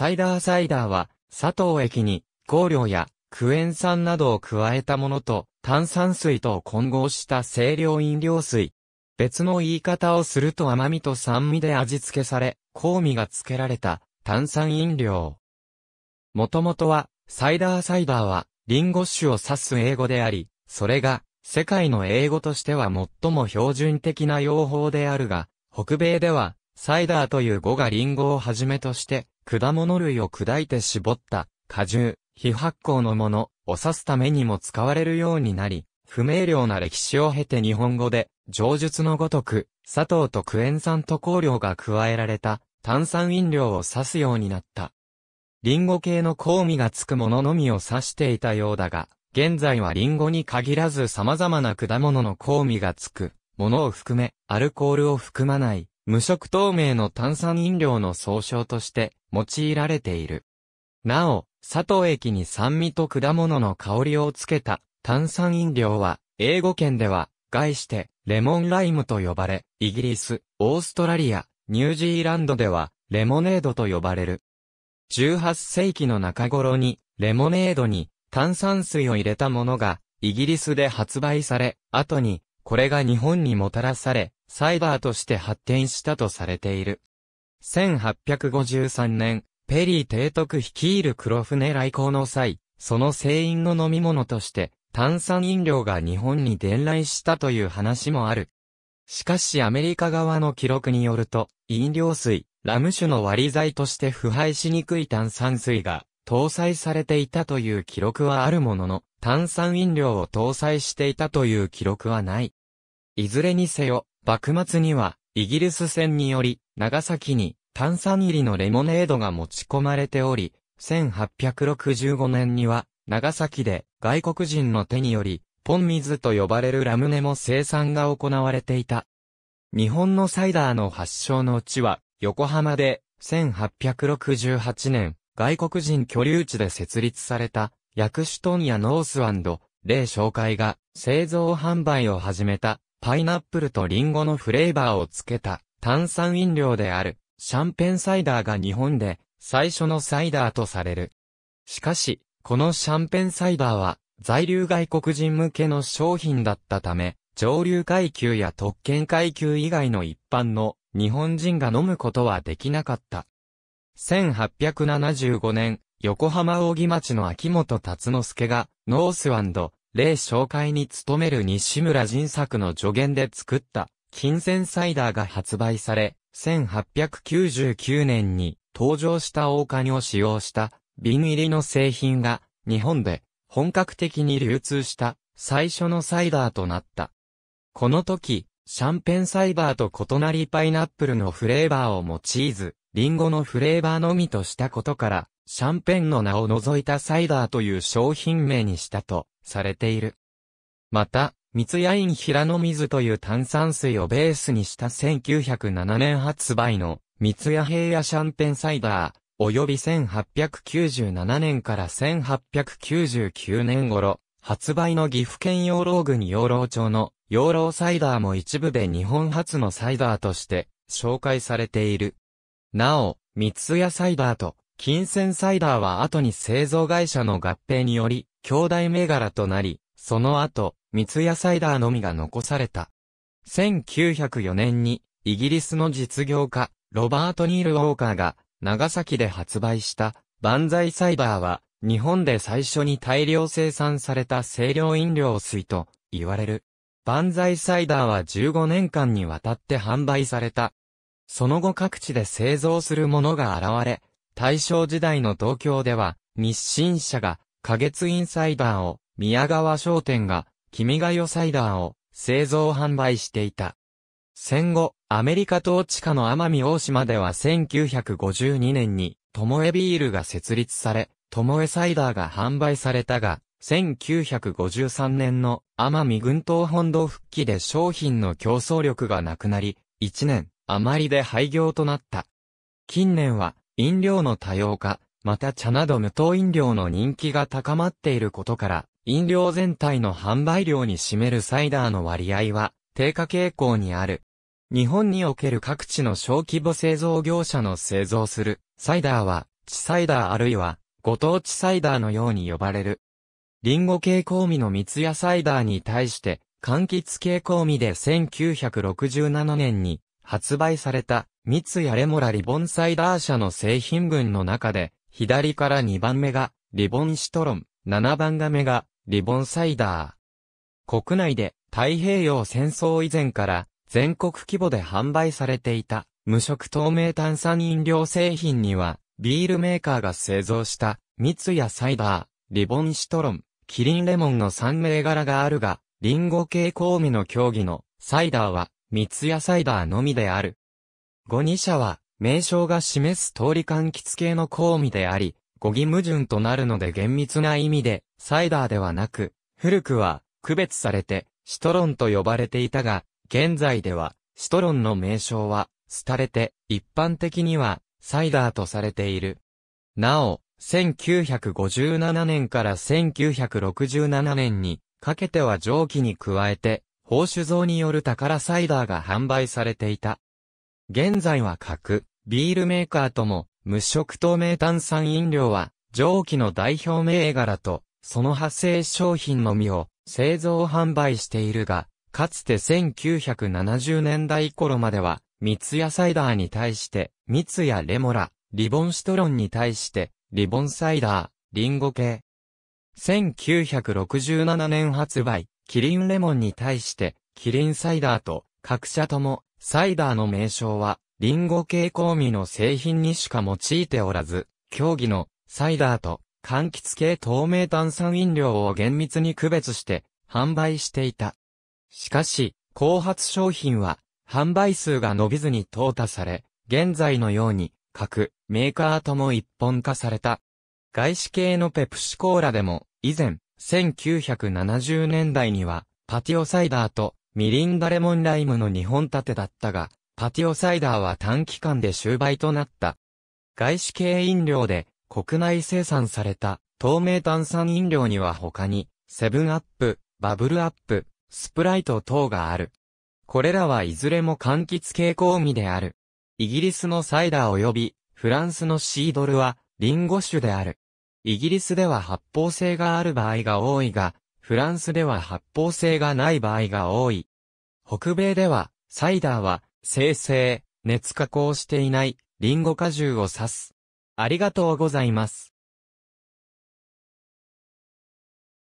サイダーサイダーは、砂糖液に、香料やクエン酸などを加えたものと炭酸水と混合した清涼飲料水。別の言い方をすると甘みと酸味で味付けされ、香味が付けられた炭酸飲料。もともとは、サイダーサイダーは、リンゴ酒を指す英語であり、それが、世界の英語としては最も標準的な用法であるが、北米では、サイダーという語がリンゴをはじめとして、果物類を砕いて絞った果汁、非発酵のものを指すためにも使われるようになり、不明瞭な歴史を経て日本語で、上述のごとく、砂糖とクエン酸と香料が加えられた炭酸飲料を指すようになった。リンゴ系の香味がつくもののみを指していたようだが、現在はリンゴに限らず様々な果物の香味がつくものを含め、アルコールを含まない無色透明の炭酸飲料の総称として用いられている。なお、砂糖液に酸味と果物の香りをつけた炭酸飲料は、英語圏では、概して、レモンライムと呼ばれ、イギリス、オーストラリア、ニュージーランドでは、レモネードと呼ばれる。18世紀の中頃に、レモネードに炭酸水を入れたものが、イギリスで発売され、後に、これが日本にもたらされ、サイダーとして発展したとされている。1853年、ペリー提督率いる黒船来航の際、その船員の飲み物として、炭酸飲料が日本に伝来したという話もある。しかしアメリカ側の記録によると、飲料水、ラム酒の割り剤として腐敗しにくい炭酸水が搭載されていたという記録はあるものの、炭酸飲料を搭載していたという記録はない。いずれにせよ、幕末にはイギリス船により、長崎に炭酸入りのレモネードが持ち込まれており、1865年には、長崎で外国人の手により、ポン水と呼ばれるラムネも生産が行われていた。日本のサイダーの発祥のうちは、横浜で、1868年、外国人居留地で設立された、薬種トンやノースレイ紹介が製造販売を始めたパイナップルとリンゴのフレーバーをつけた炭酸飲料であるシャンペンサイダーが日本で最初のサイダーとされる。しかし、このシャンペンサイダーは在留外国人向けの商品だったため、上流階級や特権階級以外の一般の日本人が飲むことはできなかった。1875年、横浜木町の秋元達之助がノースワンド例紹介に努める西村仁作の助言で作った、金銭サイダーが発売され、1899年に登場した大金を使用した瓶入りの製品が日本で本格的に流通した最初のサイダーとなった。この時、シャンペンサイバーと異なりパイナップルのフレーバーを用いず、リンゴのフレーバーのみとしたことから、シャンペンの名を除いたサイダーという商品名にしたとされている。また、密谷院平野水という炭酸水をベースにした1907年発売の密谷平野シャンペンサイダー、及び1897年から1899年頃、発売の岐阜県養老郡養老町の養老サイダーも一部で日本初のサイダーとして紹介されている。なお、三ツ矢サイダーと金銭サイダーは後に製造会社の合併により兄弟銘柄となり、その後、三ツ矢サイダーのみが残された。1904年に、イギリスの実業家、ロバート・ニール・ウォーカーが、長崎で発売した、万歳サイダーは、日本で最初に大量生産された清涼飲料水と言われる。万歳サイダーは15年間にわたって販売された。その後各地で製造するものが現れ、大正時代の東京では日清社が花月インサイダーを、宮川商店が、君が代サイダーを、製造販売していた。戦後、アメリカ統治下の奄美大島では1952年に、トモエビールが設立され、トモエサイダーが販売されたが、1953年の奄美群島本土復帰で商品の競争力がなくなり、1年余りで廃業となった。近年は飲料の多様化、また茶など無糖飲料の人気が高まっていることから、飲料全体の販売量に占めるサイダーの割合は低下傾向にある。日本における各地の小規模製造業者の製造するサイダーは、地サイダーあるいはご当地サイダーのように呼ばれる。リンゴ系香味の三ツサイダーに対して、柑橘系香味で1967年に発売された三ツレモラリボンサイダー社の製品群の中で左から2番目が、リボンシトロン、7番が目が、リボンサイダー。国内で、太平洋戦争以前から、全国規模で販売されていた、無色透明炭酸飲料製品には、ビールメーカーが製造した、蜜やサイダー、リボンシトロン、キリンレモンの3銘柄があるが、リンゴ系香味の競技の、サイダーは、蜜やサイダーのみである。5、2社は、名称が示す通り柑橘系の香味であり、語義矛盾となるので厳密な意味で、サイダーではなく、古くは、区別されて、シトロンと呼ばれていたが、現在では、シトロンの名称は、廃れて、一般的には、サイダーとされている。なお、1957年から1967年に、かけては蒸気に加えて、宝酒造による宝サイダーが販売されていた。現在は核、ビールメーカーとも、無色透明炭酸飲料は、蒸気の代表銘柄と、その派生商品のみを製造販売しているが、かつて1970年代頃までは、三ツ矢サイダーに対して、三ツ矢レモラ、リボンシトロンに対して、リボンサイダー、リンゴ系。1967年発売、キリンレモンに対して、キリンサイダーと、各社とも、サイダーの名称は、リンゴ系香味の製品にしか用いておらず、競技のサイダーと柑橘系透明炭酸飲料を厳密に区別して販売していた。しかし、後発商品は販売数が伸びずに淘汰され、現在のように各メーカーとも一本化された。外資系のペプシコーラでも以前1970年代にはパティオサイダーとミリンダレモンライムの日本立てだったが、パティオサイダーは短期間で終売となった。外資系飲料で国内生産された透明炭酸飲料には他に、セブンアップ、バブルアップ、スプライト等がある。これらはいずれも柑橘系香味である。イギリスのサイダー及びフランスのシードルはリンゴ酒である。イギリスでは発泡性がある場合が多いが、フランスでは発泡性がない場合が多い。北米ではサイダーは生成、熱加工していない、リンゴ果汁を指す。ありがとうございます。